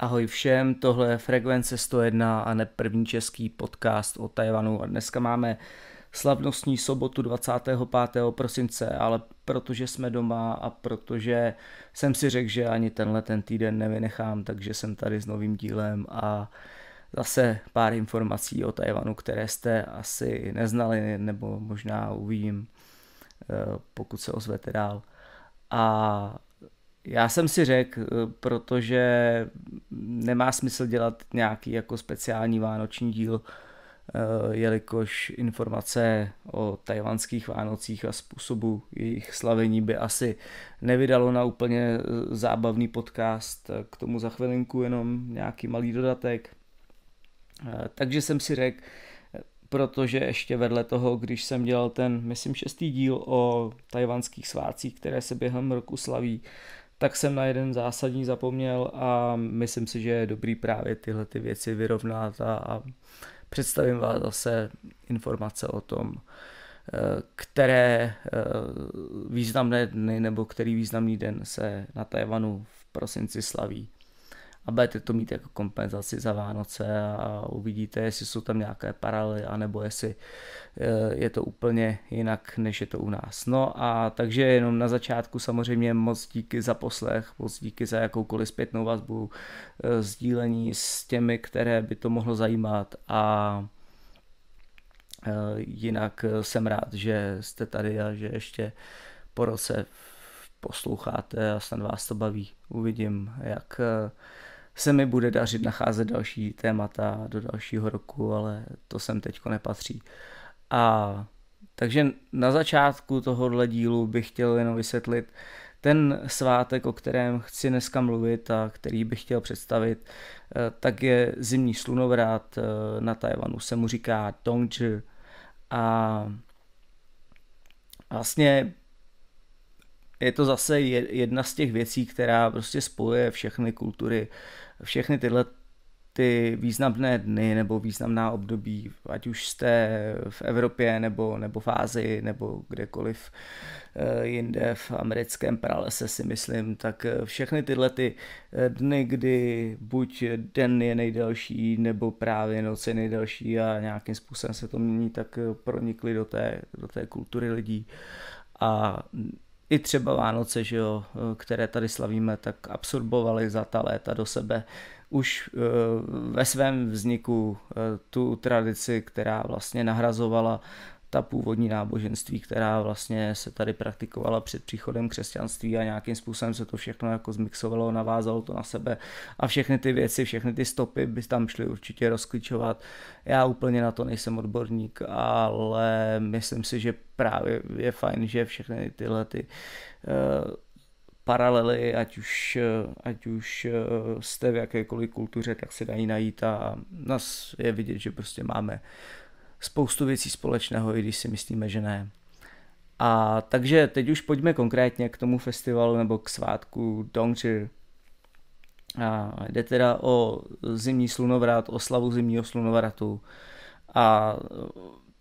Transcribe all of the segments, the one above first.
Ahoj všem, tohle je Frekvence 101 a ne první český podcast o Tajvanu a dneska máme slavnostní sobotu 25. prosince, ale protože jsme doma a protože jsem si řekl, že ani tenhle ten týden nevynechám, takže jsem tady s novým dílem a zase pár informací o Tajvanu, které jste asi neznali nebo možná uvidím, eh, pokud se ozvete dál. A já jsem si řekl, eh, protože nemá smysl dělat nějaký jako speciální vánoční díl, Eh, jelikož informace o tajvanských Vánocích a způsobu jejich slavení by asi nevydalo na úplně eh, zábavný podcast, eh, k tomu za chvilinku jenom nějaký malý dodatek. Takže jsem si řekl, protože ještě vedle toho, když jsem dělal ten, myslím, šestý díl o tajvanských svátcích, které se během roku slaví, tak jsem na jeden zásadní zapomněl a myslím si, že je dobrý právě tyhle ty věci vyrovnat a, a představím vám zase informace o tom, eh, které eh, významné dny nebo který významný den se na Tajvanu v prosinci slaví a budete to mít jako kompenzaci za Vánoce a uvidíte, jestli jsou tam nějaké paralely, anebo jestli e, je to úplně jinak, než je to u nás. No a takže jenom na začátku samozřejmě moc díky za poslech, moc díky za jakoukoliv zpětnou vazbu, e, sdílení s těmi, které by to mohlo zajímat a e, jinak jsem rád, že jste tady a že ještě po roce posloucháte a snad vás to baví. Uvidím, jak se mi bude dařit nacházet další témata do dalšího roku, ale to sem teďko nepatří. A takže na začátku tohohle dílu bych chtěl jenom vysvětlit ten svátek, o kterém chci dneska mluvit a který bych chtěl představit, eh, tak je zimní slunovrat eh, na Tajvanu, se mu říká Dongzhi a vlastně je to zase jedna z těch věcí, která prostě spojuje všechny kultury všechny tyhle ty významné dny nebo významná období, ať už jste v Evropě nebo, nebo v Ázii nebo kdekoliv eh, jinde v americkém pralese si myslím, tak eh, všechny tyhle ty eh, dny, kdy buď den je nejdelší nebo právě noc je nejdelší a nějakým způsobem se to mění, tak pronikly do té, do té kultury lidí a i třeba Vánoce, že jo, eh, které tady slavíme, tak absorbovali za ta léta do sebe už eh, ve svém vzniku eh, tu tradici, která vlastně nahrazovala ta původní náboženství, která vlastně se tady praktikovala před příchodem křesťanství a nějakým způsobem se to všechno jako zmixovalo, navázalo to na sebe a všechny ty věci, všechny ty stopy by tam šly určitě rozklíčovat. Já úplně na to nejsem odborník, ale myslím si, že právě je fajn, že všechny tyhle ty eh, paralely, ať už, eh, ať už eh, jste v jakékoliv kultuře, tak se dají najít a nás je vidět, že prostě máme spoustu věcí společného, i když si myslíme, že ne. A takže teď už pojďme konkrétně k tomu festivalu nebo k svátku Dongji. A jde teda o zimní slunovrat, o slavu zimního slunovratu. A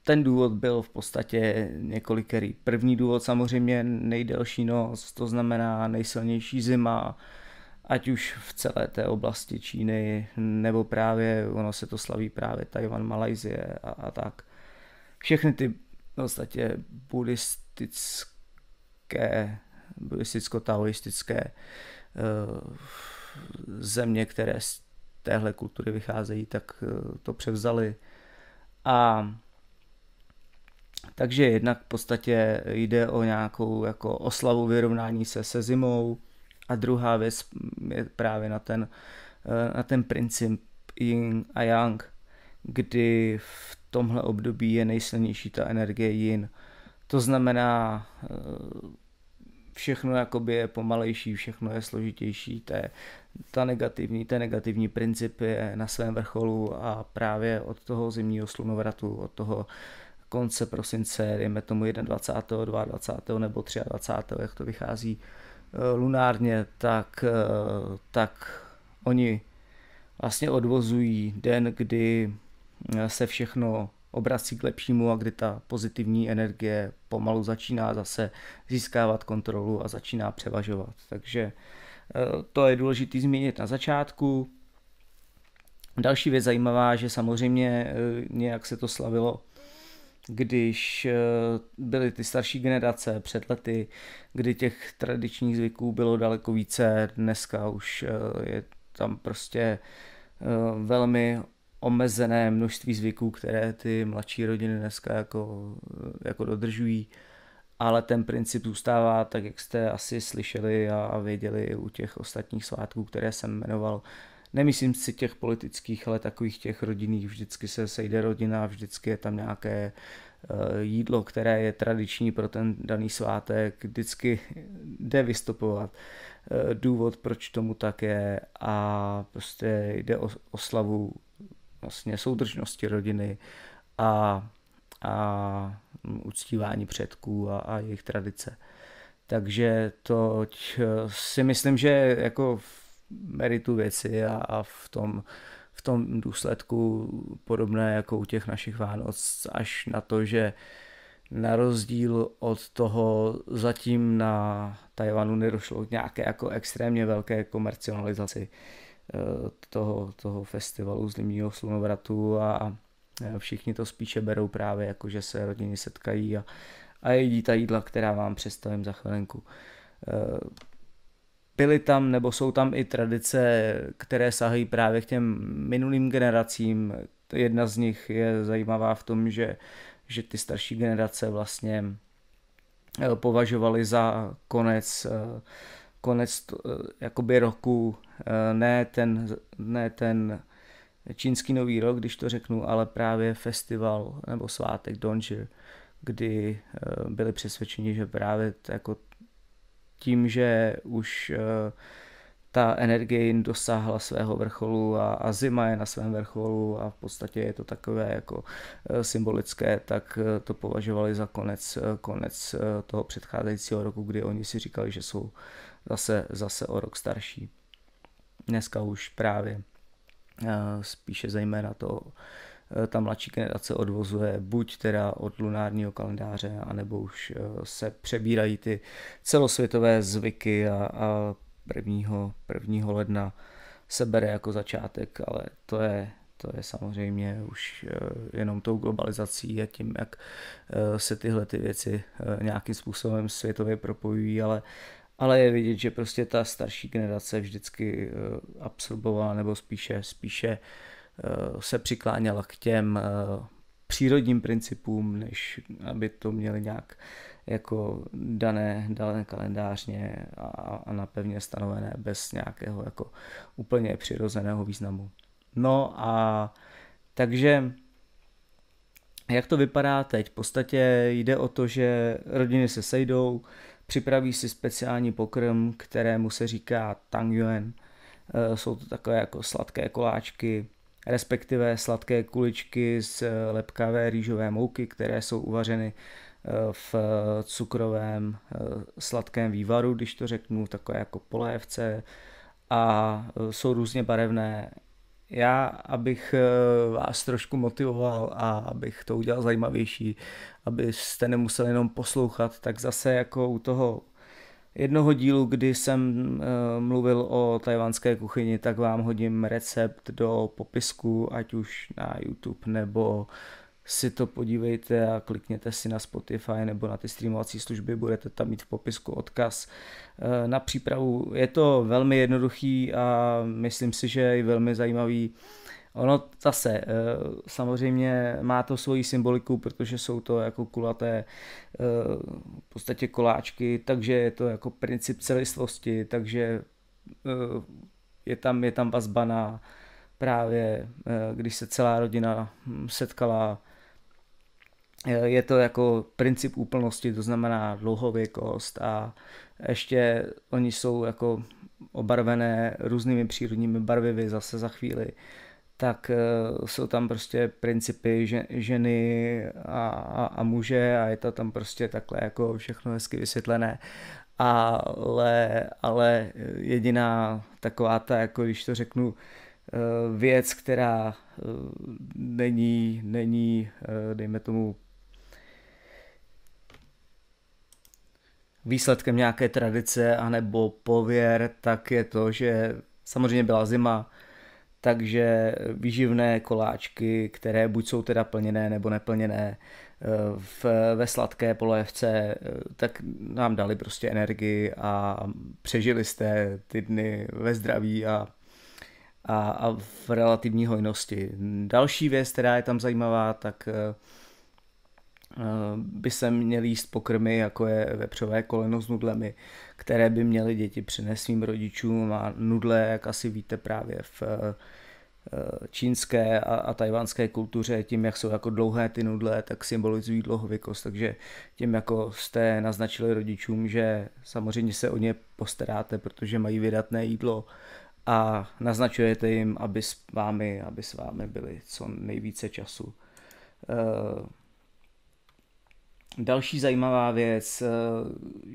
ten důvod byl v podstatě několikerý. První důvod samozřejmě nejdelší noc, to znamená nejsilnější zima, ať už v celé té oblasti Číny, nebo právě, ono se to slaví právě Tajvan, Malajzie a, a tak. Všechny ty v podstatě buddhistické, buddhisticko-taoistické eh, země, které z téhle kultury vycházejí, tak eh, to převzali. A takže jednak v podstatě jde o nějakou jako oslavu vyrovnání se se zimou, a druhá věc je právě na ten, eh, na ten princip yin a yang, kdy v tomhle období je nejsilnější ta energie yin. To znamená, eh, všechno jakoby je pomalejší, všechno je složitější, je, ta negativní, ten negativní princip je na svém vrcholu a právě od toho zimního slunovratu, od toho konce prosince, dejme tomu 21., 22. nebo 23., jak to vychází, Eh, lunárně, tak, eh, tak oni vlastně odvozují den, kdy eh, se všechno obrací k lepšímu a kdy ta pozitivní energie pomalu začíná zase získávat kontrolu a začíná převažovat. Takže to je důležité zmínit na začátku. Další věc zajímavá, že samozřejmě nějak se to slavilo když eh, byly ty starší generace před lety, kdy těch tradičních zvyků bylo daleko více, dneska už eh, je tam prostě eh, velmi omezené množství zvyků, které ty mladší rodiny dneska jako, jako dodržují, ale ten princip zůstává tak, jak jste asi slyšeli a, věděli u těch ostatních svátků, které jsem jmenoval, Nemyslím si těch politických, ale takových těch rodinných. Vždycky se sejde rodina, vždycky je tam nějaké eh, jídlo, které je tradiční pro ten daný svátek, vždycky jde vystupovat eh, důvod, proč tomu tak je a prostě jde o oslavu vlastně soudržnosti rodiny a, a mm, uctívání předků a, a jejich tradice. Takže to eh, si myslím, že jako meritu věci a, a v tom v tom důsledku podobné jako u těch našich Vánoc, až na to, že na rozdíl od toho zatím na Tajvanu nedošlo k nějaké jako extrémně velké komercionalizaci eh, toho, toho festivalu zimního slunovratu a eh, všichni to spíše berou právě jako, že se rodiny setkají a, a jedí ta jídla, která vám představím za chvilenku. Eh, byly tam nebo jsou tam i tradice, které sahají právě k těm minulým generacím. Jedna z nich je zajímavá v tom, že, že ty starší generace vlastně eh, považovali za konec eh, konec eh, jakoby roku, ne ten, ne ten čínský nový rok, když to řeknu, ale právě festival nebo svátek Donji, kdy byli přesvědčeni, že právě jako tím, že už eh, ta energie dosáhla svého vrcholu a, a zima je na svém vrcholu a v podstatě je to takové jako eh, symbolické, tak eh, to považovali za konec, konec toho předcházejícího roku, kdy oni si říkali, že jsou zase, zase o rok starší. Dneska už právě spíše zejména to Eh, ta mladší generace odvozuje buď teda od lunárního kalendáře, anebo už eh, se přebírají ty celosvětové zvyky a, a prvního, prvního ledna se bere jako začátek, ale to je, to je samozřejmě už eh, jenom tou globalizací a tím, jak se tyhle ty věci nějakým způsobem světově propojují, ale, ale je vidět, že prostě ta starší generace vždycky absorbovala nebo spíše, spíše uh, Eh, se přikláněla k těm eh, přírodním principům, než aby to měli nějak jako dané, dané kalendářně a, a napevně stanovené bez nějakého jako úplně přirozeného významu. No a takže jak to vypadá teď? V podstatě jde o to, že rodiny se sejdou, připraví si speciální pokrm, kterému se říká tangyuan. Eh, jsou to takové jako sladké koláčky, respektive sladké kuličky z eh, lepkavé rýžové mouky, které jsou uvařeny eh, v eh, cukrovém sladkém vývaru, když to řeknu, takové jako polévce a jsou různě barevné. Já, abych vás trošku motivoval a abych to udělal zajímavější, abyste nemuseli jenom poslouchat, tak zase jako u toho jednoho dílu, kdy jsem eh, mluvil o tajvanské kuchyni, tak vám hodím recept do popisku, ať už na YouTube nebo si to podívejte a klikněte si na Spotify nebo na ty streamovací služby, budete tam mít v popisku odkaz eh, na přípravu. Je to velmi jednoduchý a myslím si, že je velmi zajímavý Ono zase eh, samozřejmě má to svoji symboliku, protože jsou to jako kulaté eh, v podstatě koláčky, takže je to jako princip celistvosti, takže eh, je tam, je tam vazba na právě, když se celá rodina hm, setkala, je to jako princip úplnosti, to znamená dlouhověkost a ještě oni jsou jako obarvené různými přírodními barvivy zase za chvíli tak eh, jsou tam prostě principy že, ženy a, a, a muže a je to tam prostě takhle jako všechno hezky vysvětlené. Ale, ale jediná taková ta, jako když to řeknu, eh, věc, která eh, není, není dejme tomu, výsledkem nějaké tradice anebo pověr, tak je to, že samozřejmě byla zima, takže výživné koláčky, které buď jsou teda plněné nebo neplněné, eh, v, ve sladké polévce, eh, tak nám dali prostě energii a přežili jste ty dny ve zdraví a, a, a v relativní hojnosti. Další věc, která je tam zajímavá, tak eh, by se měly jíst pokrmy, jako je vepřové koleno s nudlemi, které by měly děti přinést svým rodičům a nudle, jak asi víte právě v eh, čínské a, a tajvanské kultuře, tím, jak jsou jako dlouhé ty nudle, tak symbolizují dlouhověkost, takže tím, jako jste naznačili rodičům, že samozřejmě se o ně postaráte, protože mají vydatné jídlo a naznačujete jim, aby s vámi, aby s vámi byli co nejvíce času. Uh, Další zajímavá věc, eh,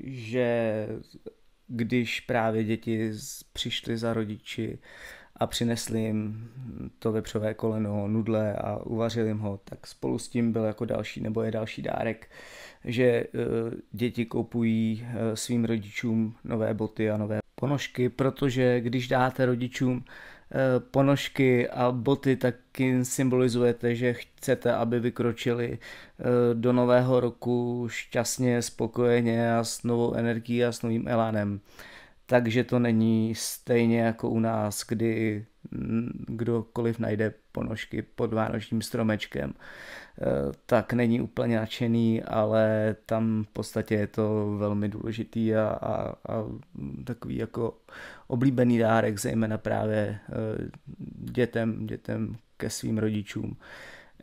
že když právě děti přišly za rodiči a přinesli jim to vepřové koleno, nudle a uvařili jim ho, tak spolu s tím byl jako další nebo je další dárek, že eh, děti kupují eh, svým rodičům nové boty a nové ponožky, protože když dáte rodičům Eh, ponožky a boty taky symbolizujete, že chcete, aby vykročili eh, do nového roku šťastně, spokojeně a s novou energií a s novým elánem. Takže to není stejně jako u nás, kdy kdokoliv najde ponožky pod vánočním stromečkem, eh, tak není úplně nadšený, ale tam v podstatě je to velmi důležitý a, a, a takový jako oblíbený dárek, zejména právě eh, dětem, dětem ke svým rodičům.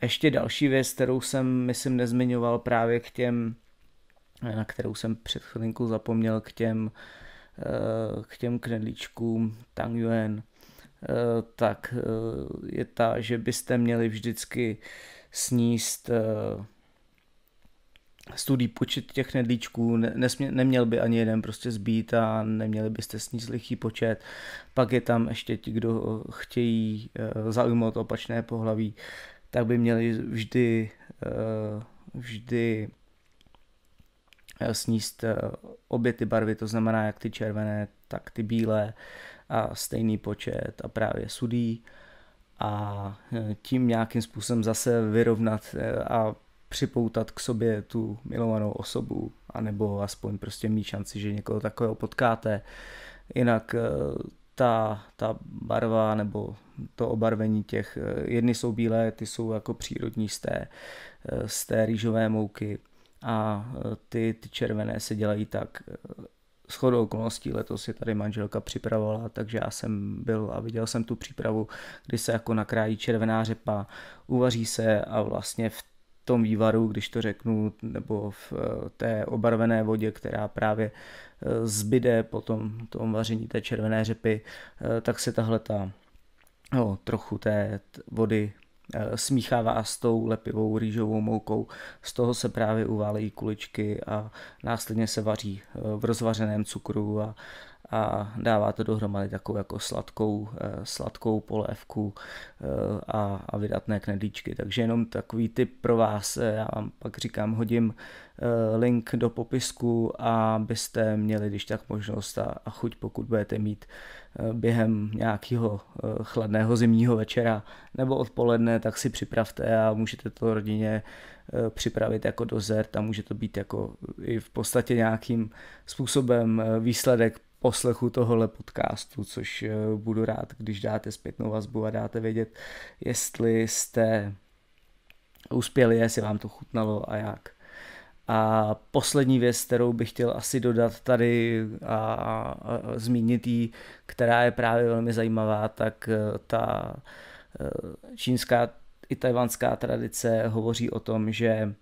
Ještě další věc, kterou jsem, myslím, nezmiňoval právě k těm, eh, na kterou jsem před chvilinkou zapomněl, k těm, k těm knedlíčkům Tang Yuan, Eh, tak eh, je ta, že byste měli vždycky sníst eh, studí počet těch nedlíčků, nesmě, neměl by ani jeden prostě zbýt a neměli byste sníst lichý počet. Pak je tam ještě ti, kdo chtějí zaujmout opačné pohlaví, tak by měli vždy, vždy sníst obě ty barvy, to znamená jak ty červené, tak ty bílé a stejný počet a právě sudí a e, tím nějakým způsobem zase vyrovnat e, a připoutat k sobě tu milovanou osobu, anebo aspoň prostě mít šanci, že někoho takového potkáte. Jinak e, ta, ta barva nebo to obarvení těch, jedny jsou bílé, ty jsou jako přírodní z té, z té rýžové mouky a ty, ty červené se dělají tak shodou okolností letos si tady manželka připravovala, takže já jsem byl a viděl jsem tu přípravu, kdy se jako nakrájí červená řepa, uvaří se a vlastně v tom vývaru, když to řeknu, nebo v eh, té obarvené vodě, která právě eh, zbyde po tom, tom vaření té červené řepy, eh, tak se tahle ta no, trochu té vody Eh, smíchává s tou lepivou rýžovou moukou. Z toho se právě uválejí kuličky a následně se vaří eh, v rozvařeném cukru a a dává to dohromady takovou jako sladkou, eh, sladkou polévku eh, a, a vydatné knedlíčky. Takže jenom takový tip pro vás, eh, já vám pak říkám, hodím link do popisku, abyste měli když tak možnost a, a chuť, pokud budete mít během nějakého chladného zimního večera nebo odpoledne, tak si připravte a můžete to rodině připravit jako dozert a může to být jako i v podstatě nějakým způsobem výsledek poslechu tohohle podcastu, což eh, budu rád, když dáte zpětnou vazbu a dáte vědět, jestli jste uspěli, jestli vám to chutnalo a jak. A poslední věc, kterou bych chtěl asi dodat tady a, zmínit jí, která je právě velmi zajímavá, tak eh, ta eh, čínská i tajvanská tradice hovoří o tom, že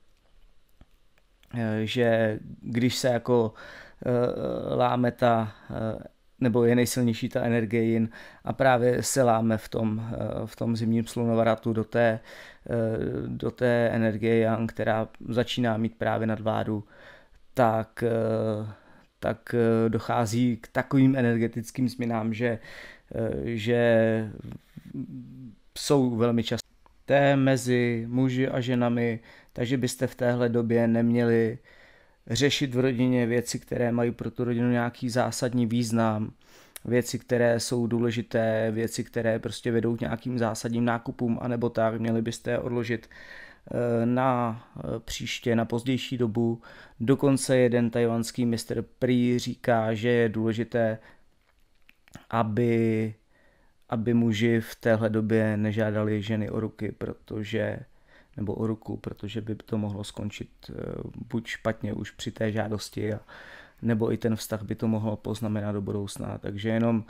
že když se jako Eh, láme ta, eh, nebo je nejsilnější ta energie jin a právě se láme v tom, eh, v tom zimním slunovratu do té, do té energie yang, která začíná mít právě nadvládu, tak, tak dochází k takovým energetickým změnám, že, že jsou velmi časté mezi muži a ženami, takže byste v téhle době neměli uh, řešit v rodině věci, které mají pro tu rodinu nějaký zásadní význam, věci, které jsou důležité, věci, které prostě vedou k nějakým zásadním nákupům, anebo tak, měli byste je odložit eh, na eh, příště, na pozdější dobu. Dokonce jeden tajvanský mistr prý říká, že je důležité, aby, aby muži v téhle době nežádali ženy o ruky, protože nebo o ruku, protože by to mohlo skončit eh, buď špatně už při té žádosti, nebo i ten vztah by to mohlo poznamenat do budoucna. Takže jenom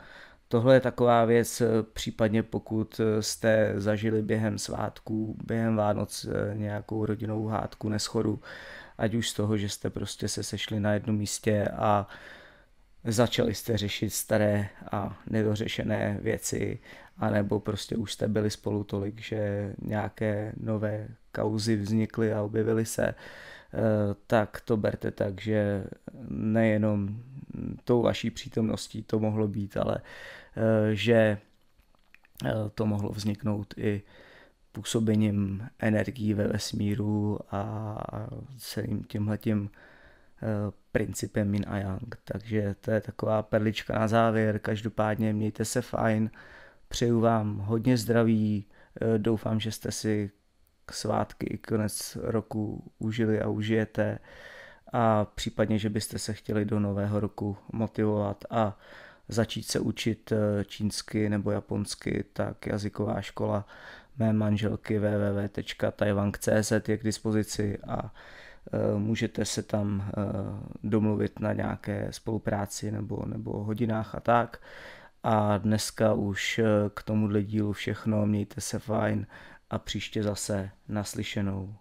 tohle je taková věc, eh, případně pokud eh, jste zažili během svátků, během Vánoc nějakou rodinnou hádku, neschodu, ať už z toho, že jste prostě se sešli na jednom místě a začali jste řešit staré a nedořešené věci, anebo prostě už jste byli spolu tolik, že nějaké nové kauzy vznikly a objevily se, eh, tak to berte tak, že nejenom tou vaší přítomností to mohlo být, ale eh, že eh, to mohlo vzniknout i působením energií ve vesmíru a celým tímhletím principem Min a Yang. Takže to je taková perlička na závěr. Každopádně mějte se fajn, přeju vám hodně zdraví, eh, doufám, že jste si k svátky i konec roku užili a užijete a případně, že byste se chtěli do nového roku motivovat a začít se učit eh, čínsky nebo japonsky, tak jazyková škola mé manželky www.tajvang.cz je k dispozici a Eh, můžete se tam eh, domluvit na nějaké spolupráci nebo, nebo hodinách a tak. A dneska už eh, k tomuhle dílu všechno, mějte se fajn a příště zase naslyšenou.